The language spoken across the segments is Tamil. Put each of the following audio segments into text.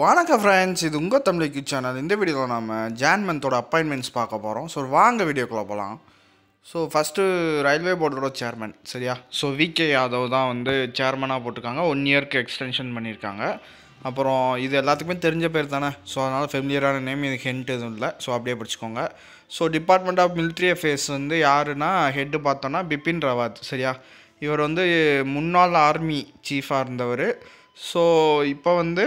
வணக்கம் ஃப்ரெண்ட்ஸ் இது உங்கள் தமிழ் கியூ சேனல் இந்த வீடியோவில் நம்ம ஜான் மந்தோட அப்பாயின்மெண்ட்ஸ் பார்க்க போகிறோம் ஸோ வாங்க வீடியோக்குள்ளே போகலாம் ஸோ ஃபஸ்ட்டு ரயில்வே போர்டோட சேர்மன் சரியா ஸோ விகே யாதவ் தான் வந்து சேர்மனாக போட்டிருக்காங்க ஒன் இயர்க்கு எக்ஸ்டென்ஷன் பண்ணியிருக்காங்க அப்புறம் இது எல்லாத்துக்குமே தெரிஞ்ச பேர் தானே ஸோ அதனால் ஃபெமிலியரான நேம் இது ஹென்ட் எதுவும் இல்லை ஸோ அப்படியே படிச்சுக்கோங்க so department of military affairs வந்து யாருன்னா ஹெட்டு பார்த்தோன்னா பிபின் ராவத் சரியா இவர் வந்து முன்னாள் ஆர்மி சீஃபாக இருந்தவர் ஸோ இப்போ வந்து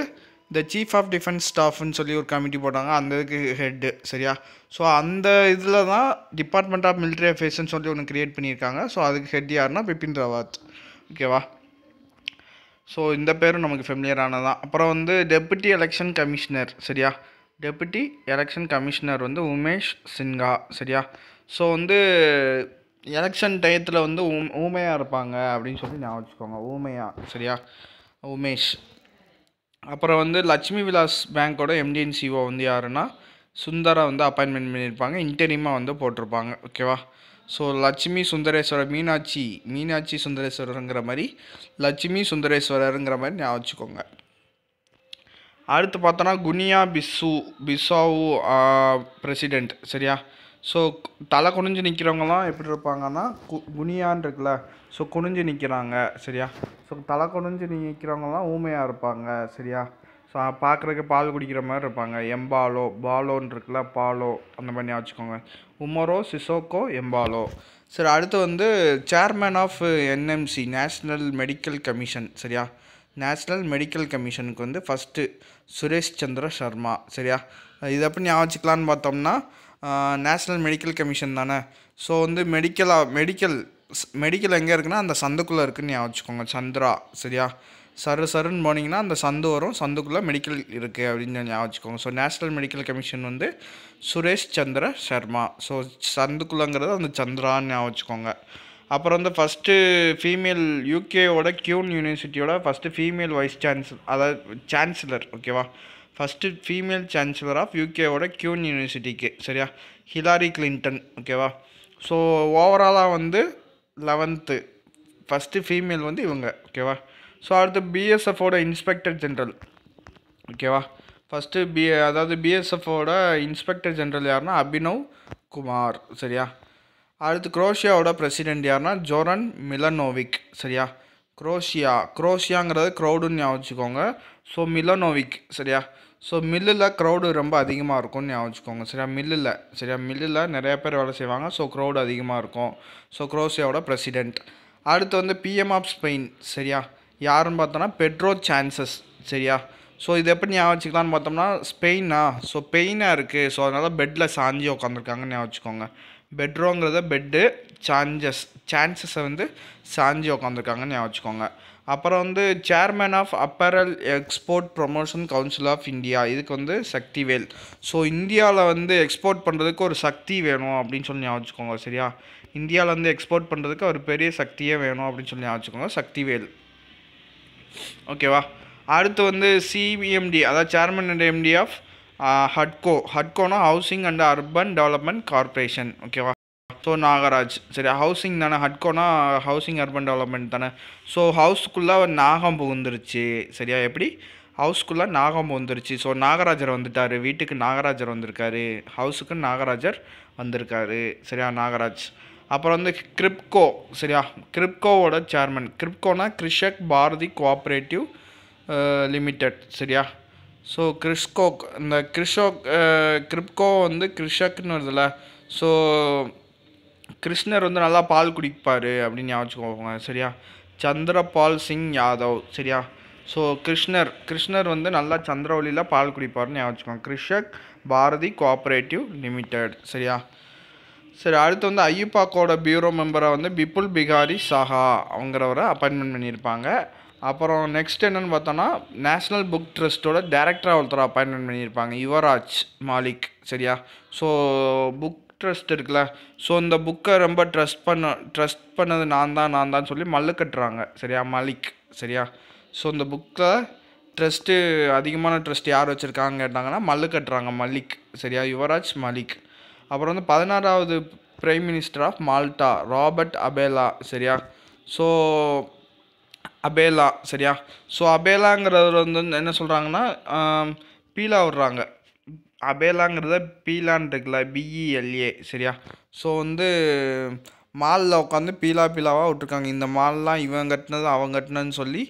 இந்த சீஃப் ஆஃப் டிஃபென்ஸ் ஸ்டாஃப்னு சொல்லி ஒரு கமிட்டி போட்டாங்க அந்த இதுக்கு ஹெட்டு சரியா ஸோ அந்த இதில் தான் டிபார்ட்மெண்ட் ஆஃப் மிலிட்ரி அஃபேர்ஸ்ன்னு சொல்லி ஒன்று க்ரியேட் பண்ணியிருக்காங்க ஸோ அதுக்கு ஹெட் யாருன்னா பிபின் ராவத் ஓகேவா ஸோ இந்த பேரும் நமக்கு ஃபெமிலியரானதான் அப்புறம் வந்து டெப்புட்டி எலெக்ஷன் கமிஷனர் சரியா டெப்புட்டி எலெக்ஷன் கமிஷனர் வந்து உமேஷ் சின்ஹா சரியா ஸோ வந்து எலெக்ஷன் டயத்தில் வந்து உம் ஊமையாக இருப்பாங்க அப்படின்னு சொல்லி ஞாபகம் வச்சுக்கோங்க ஊமையாக சரியா உமேஷ் அப்புறம் வந்து லட்சுமி விலாஸ் பேங்க்கோட எம்டிஎன் சிஓ வந்து யாருன்னா சுந்தரா வந்து அப்பாயின்மெண்ட் பண்ணியிருப்பாங்க இன்டெரியமாக வந்து போட்டிருப்பாங்க ஓகேவா ஸோ லட்சுமி சுந்தரேஸ்வரர் மீனாட்சி மீனாட்சி சுந்தரேஸ்வரருங்கிற மாதிரி லட்சுமி சுந்தரேஸ்வரருங்கிற மாதிரி ஞாபகம் வச்சுக்கோங்க அடுத்து பார்த்தோன்னா குனியா பிஸ்ஸு பிசாவு பிரசிடெண்ட் சரியா ஸோ தலை குனிஞ்சு நிற்கிறவங்கலாம் எப்படி இருப்பாங்கன்னா கு குனியான் இருக்குல்ல ஸோ குனிஞ்சு நிற்கிறாங்க சரியா ஸோ தலை குனிஞ்சு நிற்கிறவங்கலாம் ஊமையாக இருப்பாங்க சரியா ஸோ பார்க்குறக்கு பால் குடிக்கிற மாதிரி இருப்பாங்க எம்பாலோ பாலோன்னு இருக்குல்ல பாலோ அந்த மாதிரி வச்சுக்கோங்க உமரோ சிசோக்கோ எம்பாலோ சரி அடுத்து வந்து chairman of NMC national medical commission சரியா நேஷ்னல் மெடிக்கல் கமிஷனுக்கு வந்து ஃபஸ்ட்டு சுரேஷ் சந்திர சர்மா சரியா இதை எப்படி ஞாபகிக்கலான்னு பார்த்தோம்னா நேஷ்னல் மெடிக்கல் கமிஷன் தானே ஸோ வந்து மெடிக்கலாக மெடிக்கல் மெடிக்கல் எங்கே இருக்குன்னா அந்த சந்துக்குள்ளே இருக்குன்னு ஞாபகம் வச்சுக்கோங்க சந்திரா சரியா சரு சருன்னு போனீங்கன்னா அந்த சந்து வரும் சந்துக்குள்ளே மெடிக்கல் இருக்குது அப்படின்னு ஞாபகம் வச்சுக்கோங்க ஸோ நேஷ்னல் மெடிக்கல் கமிஷன் வந்து சுரேஷ் சந்திர சர்மா ஸோ சந்துக்குள்ளங்கிறது அந்த சந்திரான்னு ஞாபகம் வச்சுக்கோங்க அப்புறம் வந்து ஃபஸ்ட்டு ஃபீமேல் யூகேவோட கியூன் யூனிவர்சிட்டியோட ஃபஸ்ட்டு ஃபீமேல் வைஸ் சான்சலர் அதாவது சான்சலர் ஓகேவா ஃபஸ்ட்டு ஃபீமேல் சான்சலர் ஆஃப் யூகேவோட கியூன் யூனிவர்சிட்டிக்கு சரியா ஹிலாரி கிளின்டன் ஓகேவா ஸோ ஓவராலாக வந்து லெவன்த்து ஃபஸ்ட்டு ஃபீமேல் வந்து இவங்க ஓகேவா ஸோ அடுத்து பிஎஸ்எஃபோட இன்ஸ்பெக்டர் ஜென்ரல் ஓகேவா ஃபஸ்ட்டு பி அதாவது பிஎஸ்எஃபோட இன்ஸ்பெக்டர் ஜென்ரல் யாருன்னா அபினவ் குமார் சரியா அடுத்து குரோஷியாவோட பிரசிடெண்ட் யாருன்னா ஜோரன் மிலனோவிக் சரியா குரோஷியா குரோஷியாங்கிறது க்ரௌடுன்னு ஞாபகம் வச்சுக்கோங்க ஸோ மிலனோவிக் சரியா ஸோ மில்லில் க்ரௌடு ரொம்ப அதிகமாக இருக்கும்னு ஞாபகம் வச்சுக்கோங்க சரியா மில்லில் சரியா மில்லில் நிறையா பேர் வேலை செய்வாங்க ஸோ க்ரௌடு அதிகமாக இருக்கும் ஸோ க்ரோசியாவோட ப்ரெசிடென்ட் அடுத்து வந்து பிஎம் ஆஃப் ஸ்பெயின் சரியா யாருன்னு பார்த்தோன்னா பெட்ரோ சான்சஸ் சரியா ஸோ இது எப்படி ஞாபகம் வச்சுக்கலான்னு பார்த்தோம்னா ஸ்பெயினா ஸோ பெயினாக இருக்குது ஸோ அதனால் பெட்டில் சாஞ்சி உட்காந்துருக்காங்கன்னு ஞாபகம் வச்சுக்கோங்க பெட்ரோங்கிறத பெட்டு சான்சஸ் சான்சஸை வந்து சாஞ்சி உட்காந்துருக்காங்கன்னு ஞாபகம் வச்சுக்கோங்க அப்புறம் வந்து chairman of apparel export promotion council of India இதுக்கு வந்து சக்தி வேல் ஸோ இந்தியாவில் வந்து எக்ஸ்போர்ட் பண்ணுறதுக்கு ஒரு சக்தி வேணும் அப்படின்னு சொல்லி ஞாபகம் சரியா இந்தியாவில் வந்து எக்ஸ்போர்ட் பண்ணுறதுக்கு ஒரு பெரிய சக்தியே வேணும் அப்படின்னு சொல்லி ஞாபகம் வேல் ஓகேவா அடுத்து வந்து சிபிஎம்டி அதாவது சேர்மன் அண்ட் எம்டி ஆஃப் ஹட்கோ ஹட்கோனா housing and urban development corporation ஓகேவா ஸோ நாகராஜ் சரி ஹவுசிங் தானே ஹட்கோனா ஹவுசிங் அர்பன் டெவலப்மெண்ட் தானே ஸோ ஹவுஸ்க்குள்ளே நாகம் புகுந்துருச்சு சரியா எப்படி ஹவுஸ்க்குள்ளே நாகம் வந்துருச்சு ஸோ நாகராஜர் வந்துட்டார் வீட்டுக்கு நாகராஜர் வந்திருக்காரு ஹவுஸுக்கு நாகராஜர் வந்திருக்காரு சரியா நாகராஜ் அப்புறம் வந்து கிரிப்கோ சரியா கிரிப்கோவோட சேர்மன் கிரிப்கோனா கிருஷக் பாரதி கோஆப்ரேட்டிவ் லிமிட்டெட் சரியா ஸோ கிறிஸ்கோக் இந்த கிறிஷோக் கிரிப்கோ வந்து கிருஷக்னு வருதுல்ல ஸோ கிருஷ்ணர் வந்து நல்லா பால் குடிப்பார் அப்படின்னு ஞாபகத்துக்கோங்க சரியா சந்திரபால் சிங் யாதவ் சரியா ஸோ கிருஷ்ணர் கிருஷ்ணர் வந்து நல்லா சந்திரவழியில் பால் குடிப்பார்னு ஞாபகம் கிருஷக் பாரதி கோஆப்ரேட்டிவ் லிமிடெட் சரியா சரி அடுத்து வந்து ஐயப்பாக்கோட பியூரோ மெம்பரை வந்து பிபுல் பிகாரி சாஹா அவங்கிறவரை அப்பாயின்மெண்ட் பண்ணியிருப்பாங்க அப்புறம் நெக்ஸ்ட் என்னென்னு பார்த்தோன்னா நேஷ்னல் புக் ட்ரஸ்ட்டோட டேரக்டராக ஒருத்தர் அப்பாயின்மெண்ட் பண்ணியிருப்பாங்க யுவராஜ் மாலிக் சரியா ஸோ புக் ட்ரஸ்ட் இருக்குல்ல ஸோ இந்த புக்கை ரொம்ப ட்ரஸ்ட் பண்ண ட்ரஸ்ட் பண்ணது நான் தான் நான் தான் சொல்லி மல்லு கட்டுறாங்க சரியா மலிக் சரியா ஸோ இந்த புக்கில் ட்ரஸ்ட்டு அதிகமான ட்ரஸ்ட் யார் வச்சுருக்காங்க கேட்டாங்கன்னா மல்லு கட்டுறாங்க மலிக் சரியா யுவராஜ் மலிக் அப்புறம் வந்து பதினாறாவது prime minister of Malta Robert Abela சரியா ஸோ அபேலா சரியா ஸோ அபேலாங்கிறவர் வந்து என்ன சொல்கிறாங்கன்னா பீலா விடுறாங்க அபேலாங்கிறத பீலான் இருக்குல்ல பிஇஎல்ஏ e சரியா ஸோ வந்து மாலில் உட்காந்து பீலா பீலாவாக விட்ருக்காங்க இந்த மால்லாம் இவன் கட்டினது அவன் கட்டினதுன்னு சொல்லி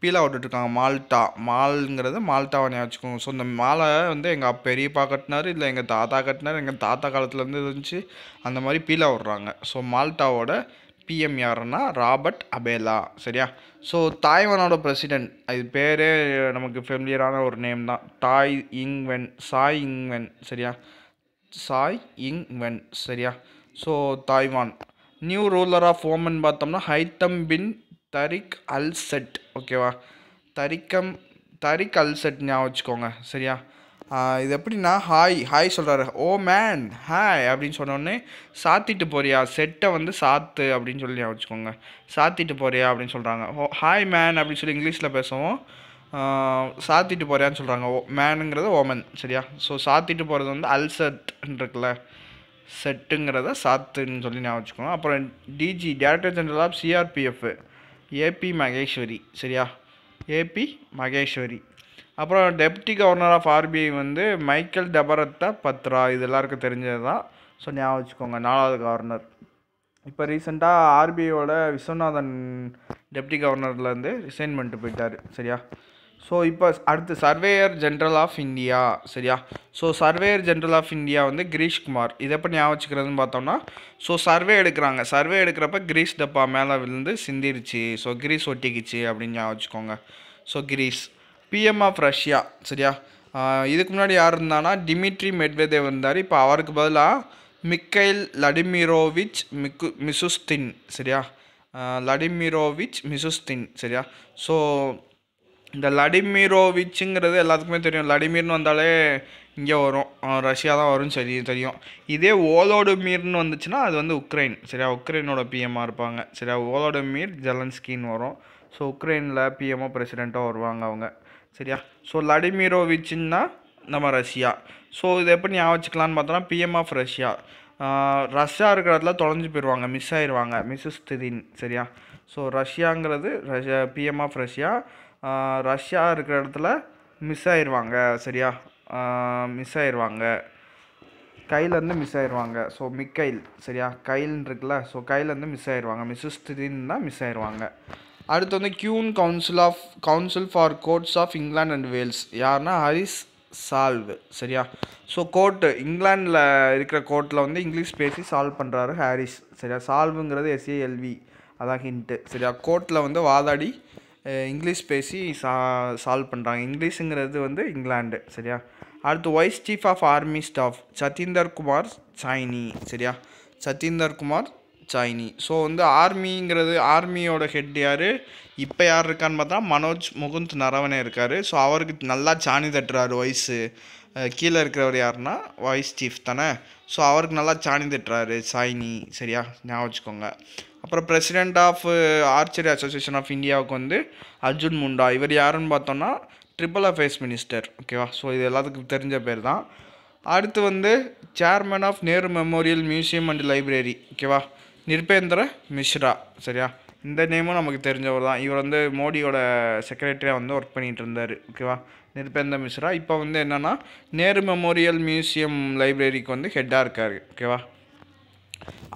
பீலா விட்டுட்ருக்காங்க மால்ட்டா மால்ங்கிறது மால்ட்டாவை வச்சுக்கோங்க ஸோ இந்த மாலை வந்து எங்கள் பெரியப்பா கட்டினார் இல்லை எங்கள் தாத்தா கட்டினார் எங்கள் தாத்தா காலத்துலேருந்து இருந்துச்சு அந்த மாதிரி பீலா விட்றாங்க ஸோ மால்ட்டாவோட பிஎம் யாருன்னா ராபர்ட் அபேலா சரியா ஸோ தாய்வானோட பிரசிடென்ட் இது பேரே நமக்கு ஃபெமிலியரான ஒரு நேம் தான் இங் இங்வென் சாய் இங்வென் சரியா சாய் இங்வென் சரியா so Taiwan new ruler of Oman பார்த்தோம்னா ஹைத்தம் பின் தரிக் அல்செட் ஓகேவா தரிக்கம் தரிக் அல்செட் ஞாபகம் வச்சுக்கோங்க சரியா இது எப்படின்னா ஹாய் ஹாய் சொல்கிறாரு ஓ oh, மேன் ஹாய் அப்படின்னு சொன்னோடனே சாத்திட்டு போறியா செட்டை வந்து சாத்து அப்படின்னு சொல்லி வச்சுக்கோங்க சாத்திட்டு போறியா அப்படின்னு சொல்கிறாங்க ஓ oh, ஹாய் மேன் அப்படின்னு சொல்லி இங்கிலீஷில் பேசுவோம் சாத்திட்டு போறியான்னு சொல்கிறாங்க ஓ oh, மேனுங்கிறது ஓமன் சரியா ஸோ சாத்திட்டு போகிறது வந்து அல்சட்ன்றிருக்குல்ல செட்டுங்கிறத சாத்துன்னு சொல்லி நான் வச்சுக்கணும் அப்புறம் DG director general of CRPF AP Maheshwari சரியா ஏபி மகேஸ்வரி அப்புறம் டெப்டி கவர்னர் ஆஃப் ஆர்பிஐ வந்து மைக்கேல் டபரத்தா பத்ரா இது எல்லாருக்கும் தெரிஞ்சது தான் ஸோ ஞாபகம் வச்சுக்கோங்க நாலாவது கவர்னர் இப்போ ரீசெண்டாக ஆர்பிஐயோட விஸ்வநாதன் டெப்டி கவர்னர்லேருந்து ரிசைன் பண்ணிட்டு போயிட்டார் சரியா ஸோ இப்போ அடுத்து சர்வேயர் ஜென்ரல் ஆஃப் இந்தியா சரியா so surveyor general of India வந்து கிரீஷ் குமார் இதை எப்போ ஞாபகம் வச்சுக்கிறதுன்னு பார்த்தோம்னா ஸோ சர்வே எடுக்கிறாங்க சர்வே எடுக்கிறப்ப கிரீஸ் டப்பா மேலே விழுந்து சிந்திருச்சு ஸோ கிரீஸ் ஒட்டிக்கிச்சு அப்படின்னு ஞாபகம் வச்சுக்கோங்க so Greece PM of Russia சரியா இதுக்கு முன்னாடி யார் இருந்தானா டிமிட்ரி மெட்வெதேவ் இருந்தார் இப்போ அவருக்கு பதிலாக மிக்கைல் லடிமிரோவிச் மிக்கு மிசுஸ்தின் சரியா லடிமிரோவிச் மிசுஸ்தின் சரியா ஸோ இந்த லடிமிரோவிச்சுங்கிறது எல்லாத்துக்குமே தெரியும் லடிமீர்னு வந்தாலே இங்கே வரும் ரஷ்யா தான் வரும் சரி தெரியும் இதே மீர்னு வந்துச்சுன்னா அது வந்து உக்ரைன் சரியா உக்ரைனோட பிஎம்மாக இருப்பாங்க சரியா மீர் ஜலன்ஸ்கின்னு வரும் ஸோ உக்ரைனில் பிஎம்ஓ பிரசிடெண்ட்டாக வருவாங்க அவங்க சரியா ஸோ லடிமிரோவிச்சின்னா நம்ம ரஷ்யா ஸோ இதை எப்படி ஞாபகம் வச்சுக்கலான்னு பார்த்தோன்னா பிஎம் ஆஃப் ரஷ்யா ரஷ்யா இருக்கிறதுல தொலைஞ்சு போயிடுவாங்க மிஸ் ஆயிடுவாங்க மிஸ்ஸஸ் திதின் சரியா ஸோ ரஷ்யாங்கிறது Russia PM of Russia Russia இருக்கிற இடத்துல மிஸ் ஆயிடுவாங்க சரியா மிஸ் ஆயிடுவாங்க கையிலேருந்து மிஸ் ஆயிடுவாங்க ஸோ மிக்கைல் சரியா கையில் இருக்குல்ல ஸோ கையிலேருந்து மிஸ் ஆயிடுவாங்க மிஸ்ஸஸ் திதின்னு தான் மிஸ் ஆயிடுவாங்க அடுத்து வந்து Queen counsel of council for courts of England and Wales யாருன்னா ஹரிஸ் சால்வ் சரியா ஸோ கோர்ட்டு இங்கிலாண்டில் இருக்கிற கோர்ட்டில் வந்து இங்கிலீஷ் பேசி சால்வ் பண்ணுறாரு ஹாரிஸ் சரியா சால்வுங்கிறது எஸ்ஏஎல்வி அதான் ஹிண்ட்டு சரியா கோர்ட்டில் வந்து வாதாடி இங்கிலீஷ் பேசி சா சால்வ் பண்ணுறாங்க இங்கிலீஷுங்கிறது வந்து இங்கிலாண்டு சரியா அடுத்து vice chief of army staff Satinder Kumar Saini சரியா சத்தீந்தர் குமார் சாய்னி ஸோ வந்து ஆர்மிங்கிறது ஆர்மியோட ஹெட் யார் இப்போ யார் இருக்கான்னு பார்த்தா மனோஜ் முகுந்த் நரவனே இருக்கார் ஸோ அவருக்கு நல்லா சாணி தட்டுறாரு வயசு கீழே இருக்கிறவர் யாருன்னா வாய்ஸ் சீஃப் தானே ஸோ அவருக்கு நல்லா சாணி தட்டுறாரு சாய்னி சரியா ஞாபகம் வச்சுக்கோங்க அப்புறம் president of archery association of இந்தியாவுக்கு வந்து அர்ஜுன் முண்டா இவர் யாருன்னு பார்த்தோன்னா ட்ரிபிள் அஃபேர்ஸ் மினிஸ்டர் ஓகேவா ஸோ இது எல்லாத்துக்கும் தெரிஞ்ச பேர் தான் அடுத்து வந்து chairman of Nehru memorial museum and library ஓகேவா நிர்பேந்திர மிஸ்ரா சரியா இந்த நேமும் நமக்கு தெரிஞ்சவர் தான் இவர் வந்து மோடியோட செக்ரட்டரியாக வந்து ஒர்க் பண்ணிகிட்டு இருந்தார் ஓகேவா நிர்பேந்திர மிஸ்ரா இப்போ வந்து என்னென்னா நேரு மெமோரியல் மியூசியம் லைப்ரரிக்கு வந்து ஹெட்டாக இருக்கார் ஓகேவா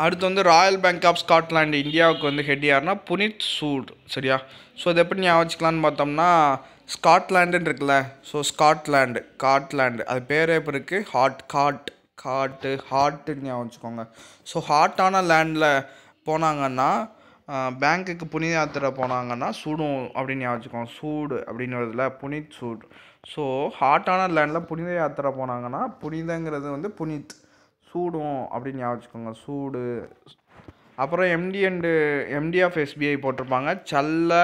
அடுத்து வந்து ராயல் பேங்க் ஆஃப் ஸ்காட்லாண்டு இந்தியாவுக்கு வந்து ஹெட் யார்னா புனித் சூட் சரியா ஸோ அதை எப்படி ஞாபகம் வச்சுக்கலான்னு பார்த்தோம்னா ஸ்காட்லாண்டுன்னு இருக்குல்ல ஸோ ஸ்காட்லாண்டு காட்லாண்டு அது பேரே எப்போ இருக்குது ஹாட் காட் காட்டு ஹார்ட்டு ஞாபகம் வச்சுக்கோங்க ஸோ ஹாட்டான லேண்டில் போனாங்கன்னா பேங்க்குக்கு புனித யாத்திரை போனாங்கன்னா சூடும் அப்படின்னு ஞாபகம் வச்சுக்கோங்க சூடு அப்படிங்கிறதுல புனித் சூடு ஸோ ஹாட்டான லேண்டில் புனித யாத்திரை போனாங்கன்னா புனிதங்கிறது வந்து புனித் சூடும் அப்படின்னு ஞாபகம் வச்சுக்கோங்க சூடு அப்புறம் MD and MD of SBI போட்டிருப்பாங்க சல்ல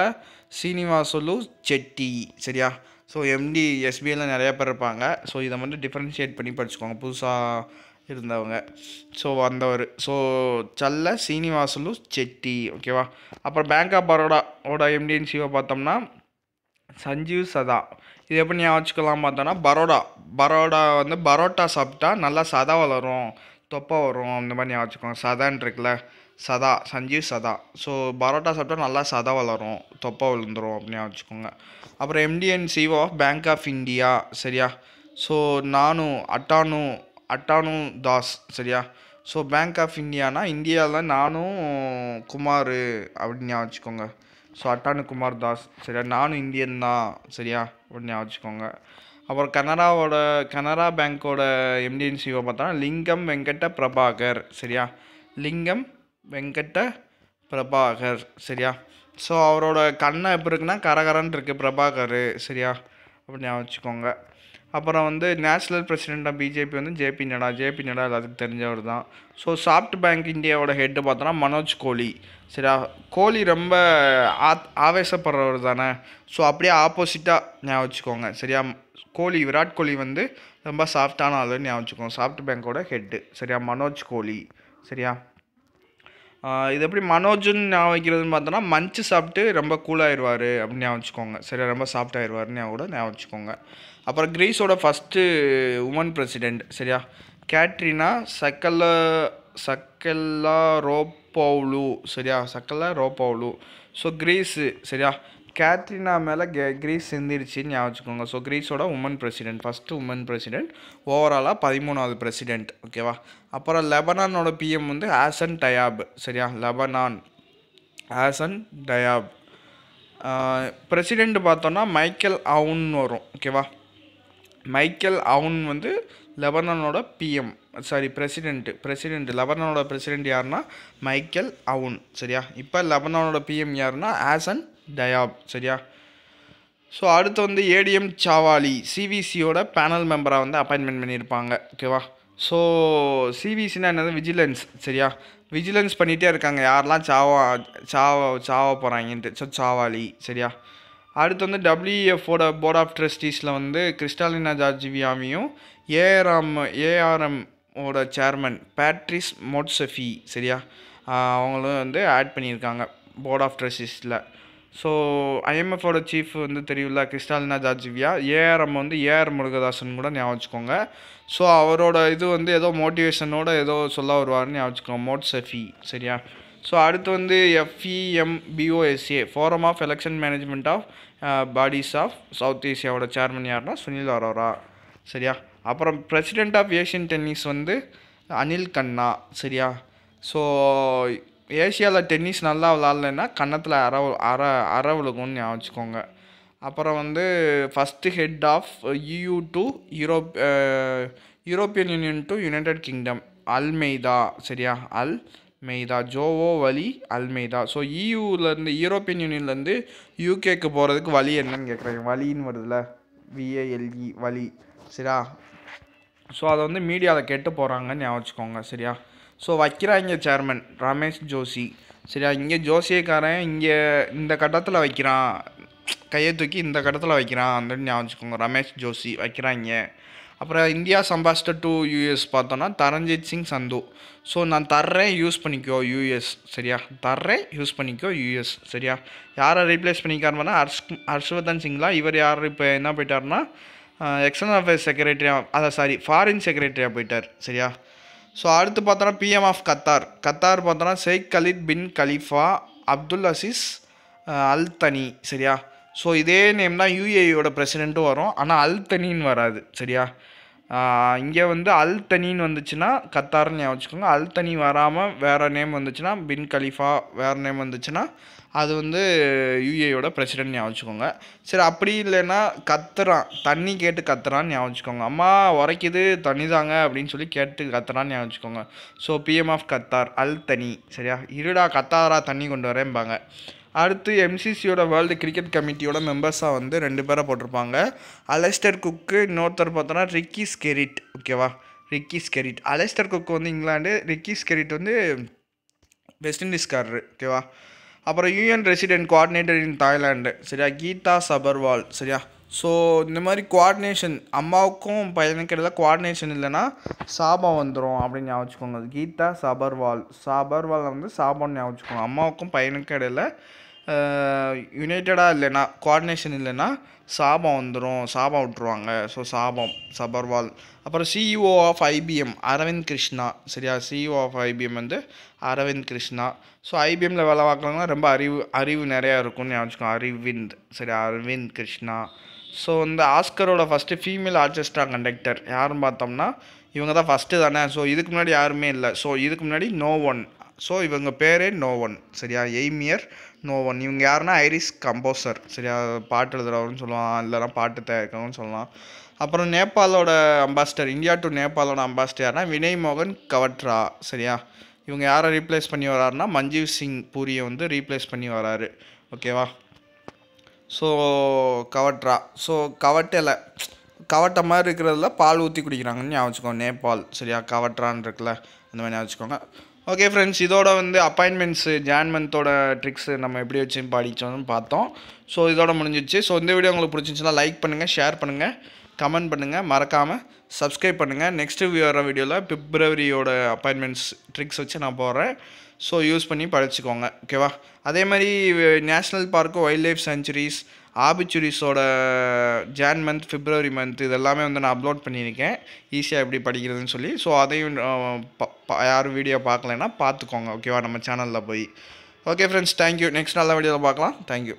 சீனிவாசலு செட்டி சரியா ஸோ எம்டி எஸ்பிஐலாம் நிறையா பேர் இருப்பாங்க ஸோ இதை வந்து டிஃப்ரென்ஷியேட் பண்ணி படிச்சுக்கோங்க புதுசாக இருந்தவங்க ஸோ வந்தவர் ஸோ சல்ல சீனிவாசலு செட்டி ஓகேவா அப்புறம் பேங்க் ஆஃப் பரோடாவோட எம்டிஎன் சிவா பார்த்தோம்னா சஞ்சீவ் சதா இது எப்படி ஞாபகம் வச்சுக்கலாம் பார்த்தோன்னா பரோடா பரோடா வந்து பரோட்டா சாப்பிட்டா நல்லா சதா வளரும் தொப்பை வரும் அந்த மாதிரி ஞாபகம் வச்சுக்கோங்க சதான் இருக்குல்ல சதா சஞ்சீவ் சதா ஸோ பரோட்டா சாப்பிட்டா நல்லா சதா வளரும் தொப்பை விழுந்துரும் அப்படின்னு வச்சுக்கோங்க அப்புறம் MD and CEO of Bank of India சரியா ஸோ நானும் அட்டானு அட்டானு தாஸ் சரியா ஸோ பேங்க் ஆஃப் இந்தியானா இந்தியாவில் நானும் குமார் அப்படின்னு ஞாபகம் வச்சுக்கோங்க ஸோ அட்டானு குமார் தாஸ் சரியா நானும் இந்தியன் தான் சரியா அப்படின்னு ஞாபகம் வச்சுக்கோங்க அப்புறம் கனடாவோட கனரா பேங்க்கோட எம்டிஎன் சிஓ பார்த்தோன்னா லிங்கம் வெங்கட்ட பிரபாகர் சரியா லிங்கம் வெங்கட்ட பிரபாகர் சரியா ஸோ அவரோட கண்ணை எப்படி இருக்குன்னா கரகரன் இருக்குது பிரபாகர் சரியா அப்படின்னு ஞாபகம் வச்சுக்கோங்க அப்புறம் வந்து நேஷ்னல் பிரசிடெண்ட்டாக பிஜேபி வந்து ஜேபி நடா ஜேபி நடா எல்லாத்துக்கும் தெரிஞ்சவர் தான் ஸோ சாஃப்ட் பேங்க் இந்தியாவோட ஹெட்டு பார்த்தோன்னா மனோஜ் கோலி சரியா கோலி ரொம்ப ஆத் ஆவேசப்படுறவர் தானே ஸோ அப்படியே ஆப்போசிட்டாக ஞாபகம் வச்சுக்கோங்க சரியா கோலி விராட் கோலி வந்து ரொம்ப சாஃப்டான ஆளுன்னு ஞாபகம் வச்சுக்கோங்க சாஃப்ட் பேங்கோட ஹெட்டு சரியா மனோஜ் கோலி சரியா இது எப்படி மனோஜுன்னு ஞாபகம் வைக்கிறதுன்னு பார்த்தோன்னா மஞ்சு சாப்பிட்டு ரொம்ப கூலாகிடுவார் அப்படின்னு ஞாபகம் வச்சுக்கோங்க சரியாக ரொம்ப சாஃப்டாகிடுவார்னு கூட ஞாபகம் வச்சுக்கோங்க அப்புறம் கிரீஸோட ஃபஸ்ட்டு உமன் பிரசிடெண்ட் சரியா கேட்ரினா சக்கல்ல சக்கல்லா ரோப்போவ்லு சரியா சக்கல்லா ரோப்போவ்லு ஸோ கிரீஸு சரியா கேத்ரினா மேலே கே கிரீஸ் சிந்திருச்சின்னு ஞாபகம் ஸோ கிரீஸோட woman president first woman president ஓவராலாக பதிமூணாவது பிரசிடென்ட் ஓகேவா அப்புறம் லெபனானோட பிஎம் வந்து ஆசன் டயாப் சரியா லெபனான் ஆசன் டயாப் பிரசிடெண்ட் பார்த்தோன்னா மைக்கேல் அவுன் வரும் ஓகேவா மைக்கேல் அவுன் வந்து லெபனானோட பிஎம் சாரி பிரசிடெண்ட்டு பிரசிடெண்ட் லெபனானோட பிரசிடெண்ட் யாருன்னா மைக்கேல் அவுன் சரியா இப்போ லெபனானோட பிஎம் யாருன்னா ஆசன் டயாப் சரியா ஸோ அடுத்து வந்து ஏடிஎம் சாவாலி சிவிசியோட பேனல் மெம்பராக வந்து அப்பாயின்மெண்ட் பண்ணியிருப்பாங்க ஓகேவா ஸோ சிவிசினா என்னது விஜிலன்ஸ் சரியா விஜிலன்ஸ் பண்ணிகிட்டே இருக்காங்க யாரெல்லாம் சாவா சாவ சாவ போகிறாங்கன்ட்டு ஸோ சாவாலி சரியா அடுத்து வந்து டபிள்யூஎஃபோட போர்ட் ஆஃப் ட்ரஸ்டீஸில் வந்து கிறிஸ்டாலினா ஜார்ஜிவியாமியும் ஏஆர்எம் ஏஆர்எம்மோட சேர்மன் பேட்ரிஸ் மோட்ஸஃபி சரியா அவங்களும் வந்து ஆட் பண்ணியிருக்காங்க போர்ட் ஆஃப் ட்ரஸ்டீஸில் ஸோ ஐஎம்எஃபோட சீஃப் வந்து தெரியல கிறிஸ்டாலினா ஜார்ஜிவியா ஏஆர்எம் வந்து ஏஆர் முருகதாசன் கூட ஞாபகம் வச்சுக்கோங்க ஸோ அவரோட இது வந்து ஏதோ மோட்டிவேஷனோட ஏதோ சொல்ல வருவார்னு ஞாபகம் வச்சுக்கோங்க மோட் செஃபி சரியா ஸோ அடுத்து வந்து POSA forum of election management of bodies of south ஏசியாவோட சேர்மன் யார்னா சுனில் அரோரா சரியா அப்புறம் ப்ரெசிடெண்ட் ஆஃப் ஏஷியன் டென்னிஸ் வந்து அனில் கண்ணா சரியா ஸோ ஏஷியாவில் டென்னிஸ் நல்லா விளாட்லன்னா கன்னத்தில் அற அற அற விழுகும்னு ஞாபகம் அப்புறம் வந்து first head of EU to Europe European union to United Kingdom Almeida சரியா Almeida Joao Vale Almeida so e இயூலேருந்து யூரோப்பியன் யூனியன்லேருந்து யூகேக்கு போகிறதுக்கு வழி என்னன்னு கேட்குறேன் வழின்னு வருதுல்ல e, விஏஎல்இ வழி சரியா ஸோ அதை வந்து மீடியாவில் கேட்டு போகிறாங்கன்னு ஞாபகம் சரியா ஸோ வைக்கிறாங்க சேர்மன் ரமேஷ் ஜோஷி சரியா இங்கே ஜோசியக்காரன் இங்கே இந்த கட்டத்தில் வைக்கிறான் கையை தூக்கி இந்த கட்டத்தில் வைக்கிறான் அந்த ஞாபகம் வச்சுக்கோங்க ரமேஷ் ஜோஷி வைக்கிறாங்க அப்புறம் இந்தியா சம்பாஸ்டர் டு யூஎஸ் பார்த்தோன்னா தரஞ்சித் சிங் சந்து ஸோ நான் தர்றேன் யூஸ் பண்ணிக்கோ யூஎஸ் சரியா தர்றேன் யூஸ் பண்ணிக்கோ யூஎஸ் சரியா யாரை ரீப்ளேஸ் பண்ணிக்காருன்னா ஹர்ஷ் ஹர்ஷ்வர்தன் சிங்லாம் இவர் யார் இப்போ என்ன போயிட்டார்னா எக்ஸ்டர்னல் அஃபேர்ஸ் செக்ரட்டரியாக அதான் சாரி ஃபாரின் செக்ரட்டரியாக போயிட்டார் சரியா ஸோ அடுத்து பார்த்தோன்னா பிஎம் ஆஃப் கத்தார் கத்தார் பார்த்தோன்னா Sheikh Khalid bin Khalifa Abdul Aziz Al Thani சரியா ஸோ இதே நேம் தான் யூஏயோட e பிரசிடென்ட்டும் வரும் ஆனால் அல் தனின்னு வராது சரியா இங்கே வந்து அல் தனின்னு வந்துச்சுன்னா கத்தார்னு ஞாபகம் வச்சுக்கோங்க அல் தனி வராமல் வேறு நேம் வந்துச்சுன்னா பின் கலிஃபா வேறு நேம் வந்துச்சுன்னா அது வந்து யூஏயோட பிரசிடென்ட் ஞாபகம் வச்சுக்கோங்க சரி அப்படி இல்லைன்னா கத்துறான் தண்ணி கேட்டு கத்துறான்னு ஞாபகம் வச்சுக்கோங்க அம்மா உரைக்குது தண்ணி தாங்க அப்படின்னு சொல்லி கேட்டு கத்துறான்னு ஞாபகம் வச்சுக்கோங்க so PM of Qatar Al Thani சரியா இருடா கத்தாரா தண்ணி கொண்டு வரேன்பாங்க அடுத்து எம்சிசியோட வேர்ல்டு கிரிக்கெட் கமிட்டியோட மெம்பர்ஸாக வந்து ரெண்டு பேரை போட்டிருப்பாங்க அலெஸ்டர் குக்கு இன்னொருத்தர் பார்த்தோன்னா ரிக்கி ஸ்கெரிட் ஓகேவா ரிக்கி ஸ்கெரிட் அலெஸ்டர் குக் வந்து இங்கிலாண்டு ரிக்கி ஸ்கெரிட் வந்து வெஸ்ட் இண்டீஸ்காரர் ஓகேவா அப்புறம் UN resident coordinator in Thailand சரியா கீதா சபர்வால் சரியா ஸோ இந்த மாதிரி குவார்டினேஷன் அம்மாவுக்கும் பையனுக்கு இடையில குவார்டினேஷன் இல்லைன்னா சாபம் வந்துடும் அப்படின்னு ஞாபகத்துக்கோங்க கீதா சபர்வால் சபர்வால் வந்து சாபம்னு ஞாபகத்துக்கோங்க அம்மாவுக்கும் பையனுக்கு இடையில யுனைட்டடாக இல்லைன்னா கோஆர்டினேஷன் இல்லைன்னா சாபம் வந்துடும் சாபம் விட்டுருவாங்க ஸோ சாபம் சபர்வால் அப்புறம் CEO of IBM Arvind Krishna சரியா சிஇஓ ஆஃப் ஐபிஎம் வந்து அரவிந்த் கிருஷ்ணா ஸோ ஐபிஎம்மில் வேலை பார்க்குறவங்க ரொம்ப அறிவு அறிவு நிறையா இருக்கும்னு ஞாபகம் அரவிந்த் சரி அரவிந்த் கிருஷ்ணா ஸோ இந்த ஆஸ்கரோட ஃபஸ்ட்டு ஃபீமேல் ஆர்கெஸ்ட்ரா கண்டக்டர் யாருன்னு பார்த்தோம்னா இவங்க தான் ஃபஸ்ட்டு தானே ஸோ இதுக்கு முன்னாடி யாருமே இல்லை ஸோ இதுக்கு முன்னாடி நோ ஒன் ஸோ இவங்க பேரே நோ ஒன் சரியா எய்மியர் நோவன் இவங்க யாருன்னா ஐரிஸ் கம்போசர் சரியா பாட்டு எழுதுறவர்னு சொல்லலாம் இல்லைனா பாட்டு தயாரிக்கணும்னு சொல்லலாம் அப்புறம் நேபாளோட அம்பாஸ்டர் இந்தியா டு நேபாளோட அம்பாஸ்டர் யாருன்னா வினய் மோகன் கவட்ரா சரியா இவங்க யாரை ரீப்ளேஸ் பண்ணி வராருன்னா மஞ்சீவ் சிங் பூரியை வந்து ரீப்ளேஸ் பண்ணி வராரு ஓகேவா ஸோ கவட்ரா ஸோ கவட்டில் கவட்டை மாதிரி இருக்கிறதுல பால் ஊற்றி குடிக்கிறாங்கன்னு ஞாபகம் நேபாள் சரியா கவட்ரான்னு இருக்குல்ல அந்த மாதிரி ஞாபகம் ஓகே ஃப்ரெண்ட்ஸ் இதோட வந்து அப்பாயின்மெண்ட்ஸு ஜான் மந்தோட ட்ரிக்ஸு நம்ம எப்படி வச்சு படித்தோம்னு பார்த்தோம் ஸோ இதோட முடிஞ்சிச்சு ஸோ இந்த வீடியோ உங்களுக்கு பிடிச்சிச்சுன்னா லைக் பண்ணுங்கள் ஷேர் பண்ணுங்கள் கமெண்ட் பண்ணுங்கள் மறக்காமல் சப்ஸ்கிரைப் பண்ணுங்கள் நெக்ஸ்ட்டு வர வீடியோவில் பிப்ரவரியோட அப்பாயின்மெண்ட்ஸ் ட்ரிக்ஸ் வச்சு நான் போடுறேன் ஸோ யூஸ் பண்ணி படிச்சுக்கோங்க ஓகேவா அதே மாதிரி national park wildlife sanctuaries ஆபிச்சுரிஸோட ஜான் மந்த் பிப்ரவரி மந்த் இதெல்லாமே வந்து நான் அப்லோட் பண்ணியிருக்கேன் ஈஸியாக எப்படி படிக்கிறதுன்னு சொல்லி ஸோ அதையும் யாரும் வீடியோ பார்க்கலைன்னா பார்த்துக்கோங்க ஓகேவா நம்ம சேனலில் போய் ஓகே ஃப்ரெண்ட்ஸ் தேங்க்யூ நெக்ஸ்ட் நல்ல வீடியோவில் பார்க்கலாம் தேங்க்யூ